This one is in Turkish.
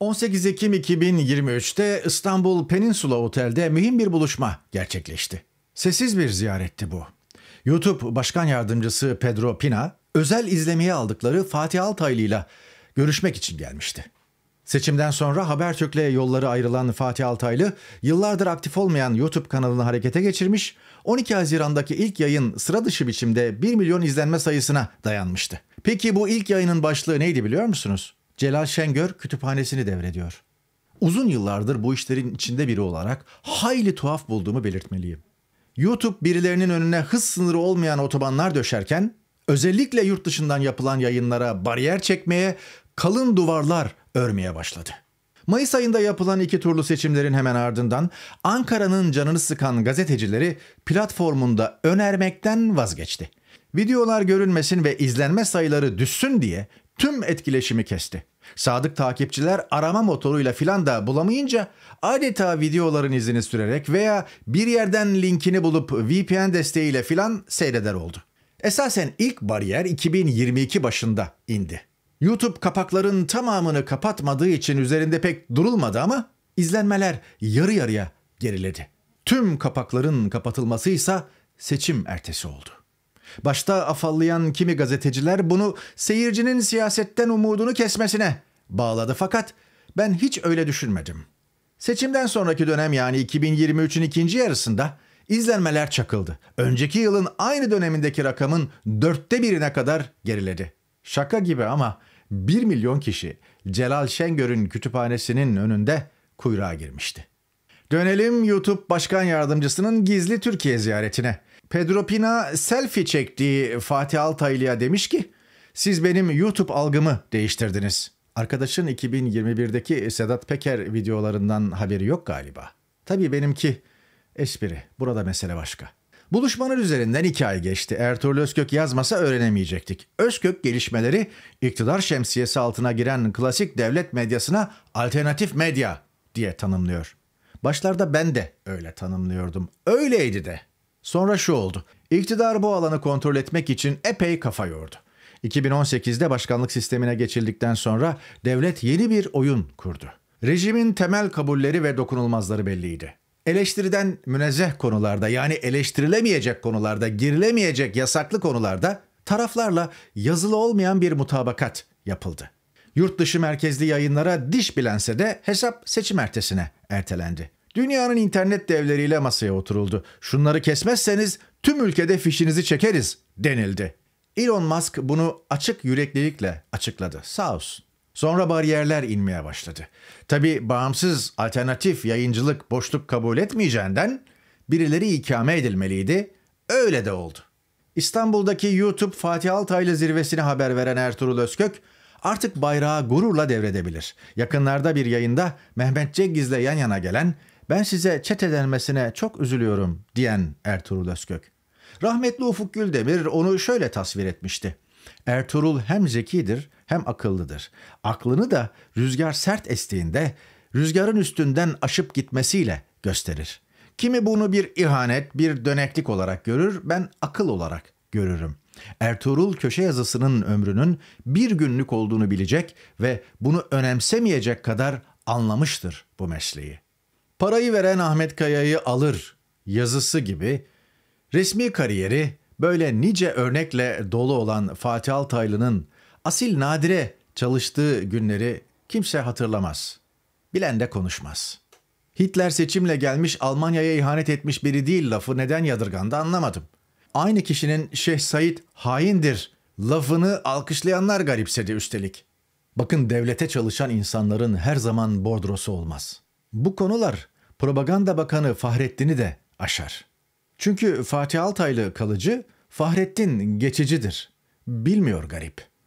18 Ekim 2023'te İstanbul Peninsula Otel'de mühim bir buluşma gerçekleşti. Sessiz bir ziyaretti bu. YouTube Başkan Yardımcısı Pedro Pina, özel izlemeye aldıkları Fatih Altaylı ile görüşmek için gelmişti. Seçimden sonra Habertürk'le yolları ayrılan Fatih Altaylı, yıllardır aktif olmayan YouTube kanalını harekete geçirmiş, 12 Haziran'daki ilk yayın sıra dışı biçimde 1 milyon izlenme sayısına dayanmıştı. Peki bu ilk yayının başlığı neydi biliyor musunuz? Celal Şengör kütüphanesini devrediyor. Uzun yıllardır bu işlerin içinde biri olarak hayli tuhaf bulduğumu belirtmeliyim. YouTube birilerinin önüne hız sınırı olmayan otobanlar döşerken özellikle yurt dışından yapılan yayınlara bariyer çekmeye, kalın duvarlar örmeye başladı. Mayıs ayında yapılan iki turlu seçimlerin hemen ardından Ankara'nın canını sıkan gazetecileri platformunda önermekten vazgeçti. Videolar görünmesin ve izlenme sayıları düşsün diye tüm etkileşimi kesti. Sadık takipçiler arama motoruyla filan da bulamayınca adeta videoların izini sürerek veya bir yerden linkini bulup VPN desteğiyle filan seyreder oldu. Esasen ilk bariyer 2022 başında indi. YouTube kapakların tamamını kapatmadığı için üzerinde pek durulmadı ama izlenmeler yarı yarıya geriledi. Tüm kapakların kapatılması ise seçim ertesi oldu. Başta afallayan kimi gazeteciler bunu seyircinin siyasetten umudunu kesmesine bağladı fakat ben hiç öyle düşünmedim. Seçimden sonraki dönem yani 2023'ün ikinci yarısında izlenmeler çakıldı. Önceki yılın aynı dönemindeki rakamın dörtte birine kadar geriledi. Şaka gibi ama 1 milyon kişi Celal Şengör'ün kütüphanesinin önünde kuyruğa girmişti. Dönelim YouTube Başkan Yardımcısının gizli Türkiye ziyaretine. Pedro Pina selfie çektiği Fatih Altaylı'ya demiş ki siz benim YouTube algımı değiştirdiniz. Arkadaşın 2021'deki Sedat Peker videolarından haberi yok galiba. Tabii benimki espri. Burada mesele başka. Buluşmanın üzerinden iki ay geçti. Ertuğrul Özkök yazmasa öğrenemeyecektik. Özkök gelişmeleri iktidar şemsiyesi altına giren klasik devlet medyasına alternatif medya diye tanımlıyor. Başlarda ben de öyle tanımlıyordum. Öyleydi de. Sonra şu oldu. İktidar bu alanı kontrol etmek için epey kafa yordu. 2018'de başkanlık sistemine geçildikten sonra devlet yeni bir oyun kurdu. Rejimin temel kabulleri ve dokunulmazları belliydi. Eleştiriden münezzeh konularda yani eleştirilemeyecek konularda, girilemeyecek yasaklı konularda taraflarla yazılı olmayan bir mutabakat yapıldı. Yurt dışı merkezli yayınlara diş bilense de hesap seçim ertesine ertelendi. Dünyanın internet devleriyle masaya oturuldu. Şunları kesmezseniz tüm ülkede fişinizi çekeriz denildi. Elon Musk bunu açık yüreklilikle açıkladı. Sağ olsun. Sonra bariyerler inmeye başladı. Tabi bağımsız alternatif yayıncılık boşluk kabul etmeyeceğinden birileri ikame edilmeliydi. Öyle de oldu. İstanbul'daki YouTube Fatih Altaylı zirvesini haber veren Ertuğrul Özkök artık bayrağı gururla devredebilir. Yakınlarda bir yayında Mehmet Cengiz'le yan yana gelen ben size çete denmesine çok üzülüyorum diyen Ertuğrul Özkök. Rahmetli Ufuk Güldemir onu şöyle tasvir etmişti. Ertuğrul hem zekidir hem akıllıdır. Aklını da rüzgar sert estiğinde rüzgarın üstünden aşıp gitmesiyle gösterir. Kimi bunu bir ihanet, bir döneklik olarak görür, ben akıl olarak görürüm. Ertuğrul köşe yazısının ömrünün bir günlük olduğunu bilecek ve bunu önemsemeyecek kadar anlamıştır bu mesleği parayı veren Ahmet Kaya'yı alır yazısı gibi resmi kariyeri böyle nice örnekle dolu olan Fatih Altaylı'nın asil nadire çalıştığı günleri kimse hatırlamaz. Bilen de konuşmaz. Hitler seçimle gelmiş Almanya'ya ihanet etmiş biri değil lafı neden yadırgandı anlamadım. Aynı kişinin Şeyh Said haindir lafını alkışlayanlar garipsedi üstelik. Bakın devlete çalışan insanların her zaman bordrosu olmaz.'' Bu konular Propaganda Bakanı Fahrettin'i de aşar. Çünkü Fatih Altaylı kalıcı, Fahrettin geçicidir. Bilmiyor garip.''